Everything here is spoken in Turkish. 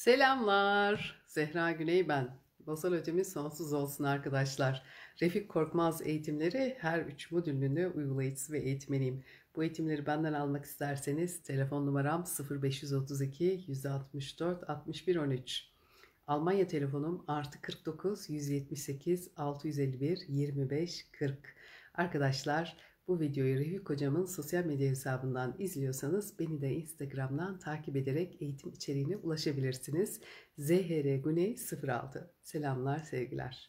Selamlar. Zehra Güney ben. Basal ödemiz sonsuz olsun arkadaşlar. Refik Korkmaz eğitimleri her üç modülünde uygulayıcısı ve eğitmeniyim. Bu eğitimleri benden almak isterseniz telefon numaram 0532 164 6113. Almanya telefonum artı 49 178 651 25 40. Arkadaşlar bu videoyu Refik hocamın sosyal medya hesabından izliyorsanız beni de Instagram'dan takip ederek eğitim içeriğine ulaşabilirsiniz. ZHR Güney 06. Selamlar, sevgiler.